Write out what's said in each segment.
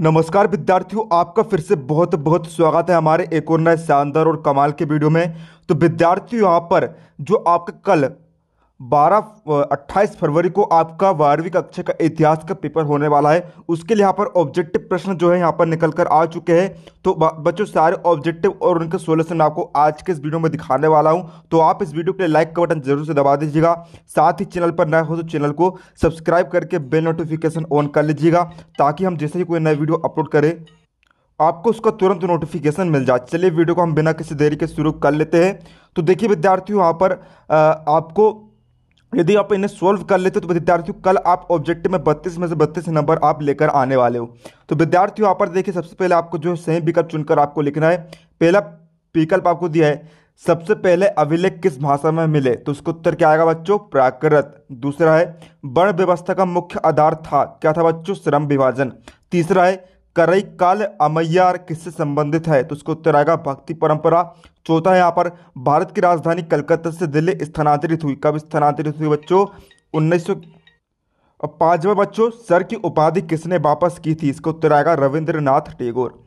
नमस्कार विद्यार्थियों आपका फिर से बहुत बहुत स्वागत है हमारे एक और नए शानदार और कमाल के वीडियो में तो विद्यार्थियों यहाँ पर जो आपका कल बारह अट्ठाईस फरवरी को आपका बारहवीं कक्षा का इतिहास का पेपर होने वाला है उसके लिए यहाँ पर ऑब्जेक्टिव प्रश्न जो है यहाँ पर निकल कर आ चुके हैं तो बच्चों सारे ऑब्जेक्टिव और उनके सोल्यूशन आपको आज के इस वीडियो में दिखाने वाला हूँ तो आप इस वीडियो के लिए लाइक का बटन जरूर से दबा दीजिएगा साथ ही चैनल पर नए हो तो चैनल को सब्सक्राइब करके बेल नोटिफिकेशन ऑन कर लीजिएगा ताकि हम जैसे ही कोई नया वीडियो अपलोड करें आपको उसका तुरंत नोटिफिकेशन मिल जाए चलिए वीडियो को हम बिना किसी देरी के शुरू कर लेते हैं तो देखिए विद्यार्थियों यहाँ पर आपको यदि आप इन्हें सोल्व कर लेते हो तो विद्यार्थियों कल आप ऑब्जेक्टिव में 32 में से 32 नंबर आप लेकर आने वाले हो तो विद्यार्थियों यहाँ पर देखिए सबसे पहले आपको जो सही विकल्प चुनकर आपको लिखना है पहला विकल्प आपको दिया है सबसे पहले अभिलेख किस भाषा में मिले तो उसका उत्तर क्या आएगा बच्चों प्राकृत दूसरा है वर्ण व्यवस्था का मुख्य आधार था क्या था बच्चों श्रम विभाजन तीसरा है करई काल अमैयार किससे संबंधित है तो उसको उत्तर आएगा भक्ति परंपरा चौथा यहाँ पर भारत की राजधानी कलकत्ता से दिल्ली स्थानांतरित हुई कब स्थानांतरित हुई बच्चों उन्नीस सौ पांचवा बच्चों सर की उपाधि किसने वापस की थी इसको उत्तर आएगा रविंद्रनाथ टेगोर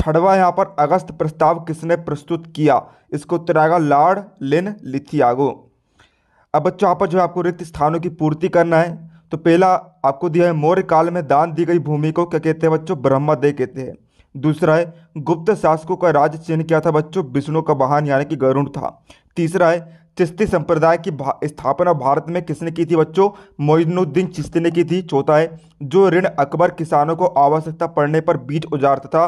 छठवा यहाँ पर अगस्त प्रस्ताव किसने प्रस्तुत किया इसको उत्तर आएगा लॉर्ड लिन लिथियागो अब बच्चों यहाँ पर जो है आपको रिक्त स्थानों की पूर्ति करना है तो पहला आपको दिया है मौर्य काल में दान दी गई भूमि को क्या कहते हैं बच्चों ब्रह्मा दे कहते हैं दूसरा है गुप्त शासकों का राज चिन्ह क्या था बच्चों विष्णु का वाहन यानी कि गरुण था तीसरा है चिश्ती संप्रदाय की भा, स्थापना भारत में किसने की थी बच्चों मोइनुद्दीन चिश्ती ने की थी चौथा है जो ऋण अकबर किसानों को आवश्यकता पड़ने पर बीज उजारता था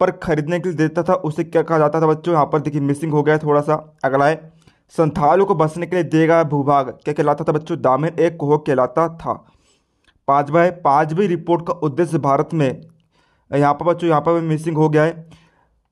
पर खरीदने के लिए देता था उसे क्या कहा जाता था बच्चों यहाँ पर देखिए मिसिंग हो गया थोड़ा सा अगला है संथालों को बसने के लिए देगा भूभाग क्या कहलाता था बच्चों दामिन एक कोह कहलाता था पाँचवा है पाँचवीं रिपोर्ट का उद्देश्य भारत में यहाँ पर बच्चों यहाँ पर मिसिंग हो गया है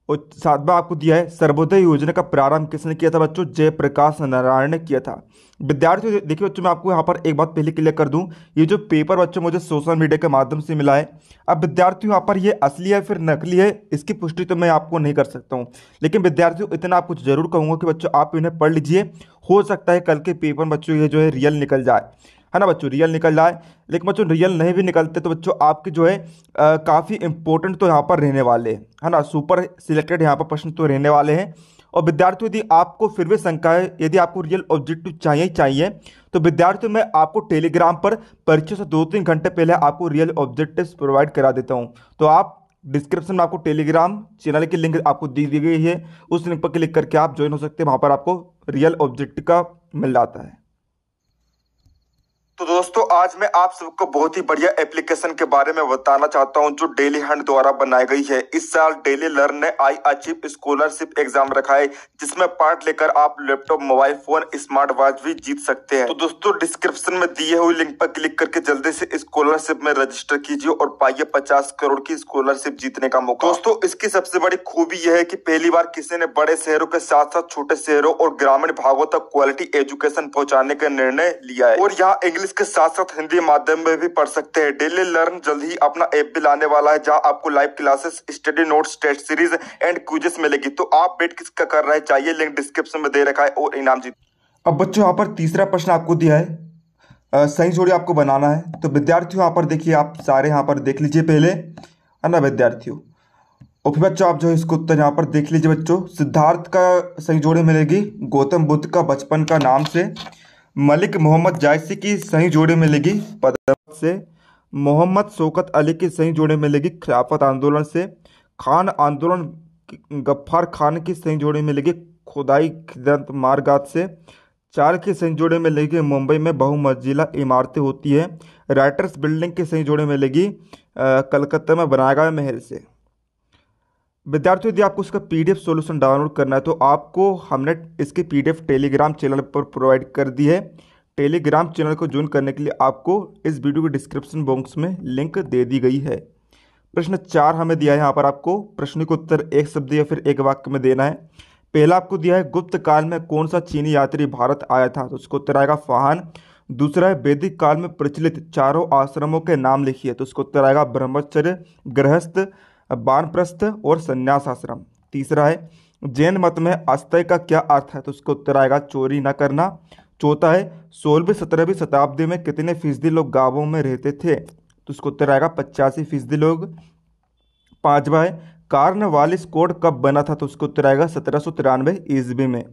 और सातवा आपको दिया है सर्वोदय योजना का प्रारंभ किसने किया था बच्चों जयप्रकाश नारायण ने किया था विद्यार्थियों देखिए बच्चों मैं आपको यहाँ पर एक बात पहले क्लियर कर दूँ ये जो पेपर बच्चों मुझे सोशल मीडिया के माध्यम से मिला है अब विद्यार्थियों यहाँ पर ये असली है फिर नकली है इसकी पुष्टि तो मैं आपको नहीं कर सकता हूँ लेकिन विद्यार्थियों इतना आपको जरूर कहूँगा कि बच्चों आप इन्हें पढ़ लीजिए हो सकता है कल के पेपर बच्चों ये जो है रियल निकल जाए है ना बच्चों रियल निकल जाए लेकिन बच्चों रियल नहीं भी निकलते तो बच्चों आपके जो है काफ़ी इंपॉर्टेंट तो यहाँ पर रहने वाले है ना सुपर सिलेक्टेड यहाँ पर प्रश्न तो रहने वाले हैं और विद्यार्थियों यदि आपको फिर भी शंका है यदि आपको रियल ऑब्जेक्टिव चाहिए चाहिए तो विद्यार्थियों मैं आपको टेलीग्राम पर परीक्षा से दो तीन घंटे पहले आपको रियल ऑब्जेक्टिव प्रोवाइड करा देता हूँ तो आप डिस्क्रिप्शन में आपको टेलीग्राम चैनल की लिंक आपको दी दी गई है उस लिंक पर क्लिक करके आप ज्वाइन हो सकते हैं वहाँ पर आपको रियल ऑब्जेक्ट का मिल जाता है तो दोस्तों आज मैं आप सबको बहुत ही बढ़िया एप्लीकेशन के बारे में बताना चाहता हूं जो डेली हंड द्वारा बनाई गई है इस साल डेली लर्न ने आई अचीव स्कॉलरशिप एग्जाम रखा है जिसमें पार्ट लेकर आप laptop mobile phone smart watch भी जीत सकते हैं तो दोस्तों डिस्क्रिप्शन में दिए हुए लिंक पर क्लिक करके जल्दी से स्कॉलरशिप में रजिस्टर कीजिए और पाइए पचास करोड़ की स्कॉलरशिप जीतने का मौका दोस्तों इसकी सबसे बड़ी खूबी यह है की पहली बार किसी ने बड़े शहरों के साथ साथ छोटे शहरों और ग्रामीण भागों तक क्वालिटी एजुकेशन पहुँचाने का निर्णय लिया है और यहाँ इंग्लिश इंग्लिश के साथ साथ हिंदी माध्यम में भी पढ़ सकते हैं डेली लर्न जल्द ही अपना ऐप भी लाने वाला है जहां आपको live classes study notes test series and quizzes मिलेगी तो आप वेट किसका कर रहे चाहिए लिंक डिस्क्रिप्शन में दे रखा है और इनाम जीत अब बच्चों यहाँ पर तीसरा प्रश्न आपको दिया है सही जोड़ी आपको बनाना है तो विद्यार्थियों यहाँ पर देखिए आप सारे यहाँ पर देख लीजिए पहले है ना विद्यार्थियों और फिर बच्चों आप जो है इसको उत्तर यहाँ पर देख लीजिए बच्चों सिद्धार्थ का सही जोड़ी मिलेगी गौतम बुद्ध का बचपन का नाम से मलिक मोहम्मद जायसी की सही जोड़ी मिलेगी पदावत से मोहम्मद शोकत अली की सही जोड़ी मिलेगी खिलाफत आंदोलन से खान आंदोलन गफ्फार खान की सही जोड़ी मिलेगी खुदाई खिदरत मारगात से चार की सही जोड़ी मिलेगी मुंबई में बहुमजिला इमारतें होती है राइटर्स बिल्डिंग की सही जोड़ी मिलेगी कलकत्ता में बनाया गया महल से विद्यार्थियों यदि आपको उसका पीडीएफ सॉल्यूशन डाउनलोड करना है तो आपको हमने इसके पीडीएफ टेलीग्राम चैनल पर प्रोवाइड कर दी है टेलीग्राम चैनल को ज्वाइन करने के लिए आपको इस वीडियो के डिस्क्रिप्शन बॉक्स में लिंक दे दी गई है प्रश्न चार हमें दिया है यहाँ पर आपको प्रश्न का उत्तर एक शब्द या फिर एक वाक्य में देना है पहला आपको दिया है गुप्त काल में कौन सा चीनी यात्री भारत आया था तो उसको उत्तर आएगा फाहन दूसरा है वैदिक काल में प्रचलित चारों आश्रमों के नाम लिखिए तो उसको उत्तर आएगा ब्रह्मचर्य गृहस्थ बानप्रस्थ और संन्यास आश्रम तीसरा है जैन मत में अस्तय का क्या अर्थ है तो उसका उत्तर आएगा चोरी न करना चौथा है सोलहवीं सत्रहवीं शताब्दी में कितने फीसदी लोग गांवों में रहते थे तो उसका उत्तर आएगा पचासी फीसदी लोग पाँचवा है कार्न वालिस कोड कब बना था तो उसका उत्तर आएगा सत्रह सौ तिरानवे ईस्वी में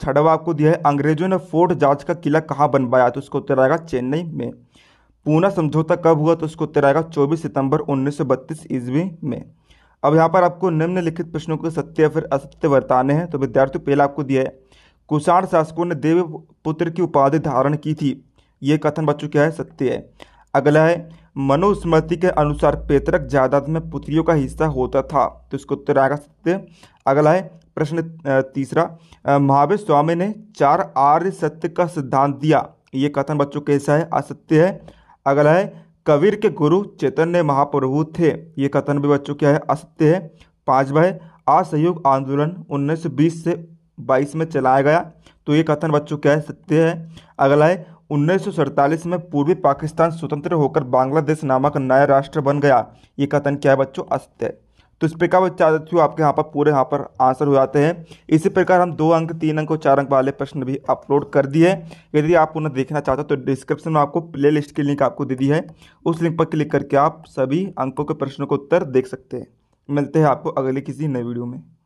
छठवा आपको दिया है अंग्रेजों ने फोर्ट जॉर्ज का किला कहाँ बनवाया तो उसका उत्तर आएगा चेन्नई में पूना समझौता कब हुआ तो इसको उत्तर आएगा चौबीस सितंबर 1932 ईस्वी में अब यहाँ पर आपको निम्नलिखित प्रश्नों को सत्य फिर असत्य वर्ताने हैं तो विद्यार्थियों पहला आपको दिया है कुषाण शासकों ने देव पुत्र की उपाधि धारण की थी ये कथन बच्चों क्या है सत्य है अगला है मनुस्मृति के अनुसार पैतृक जायदाद में पुत्रियों का हिस्सा होता था तो इसको उत्तर आएगा सत्य अगला है प्रश्न तीसरा महावीर स्वामी ने चार आर्य सत्य का सिद्धांत दिया ये कथन बच्चों कैसा है असत्य है अगला है कबीर के गुरु चैतन्य महाप्रभु थे ये कथन भी बच्चों क्या है असत्य है पाँचवा है असहयोग आंदोलन 1920 से 22 में चलाया गया तो ये कथन बच्चों क्या है सत्य है अगला है उन्नीस में पूर्वी पाकिस्तान स्वतंत्र होकर बांग्लादेश नामक नया राष्ट्र बन गया ये कथन क्या है बच्चों असत्य है तो इस प्रकार विद्यार्थियों आपके यहाँ पर पूरे यहाँ पर आंसर हो जाते हैं इसी प्रकार हम दो अंक तीन अंक और चार अंक वाले प्रश्न भी अपलोड कर दिए यदि आप उन्हें देखना चाहते हो तो डिस्क्रिप्शन में आपको प्ले लिस्ट की लिंक आपको दे दी है उस लिंक पर क्लिक करके आप सभी अंकों के प्रश्नों को उत्तर देख सकते हैं मिलते हैं आपको अगले किसी नए वीडियो में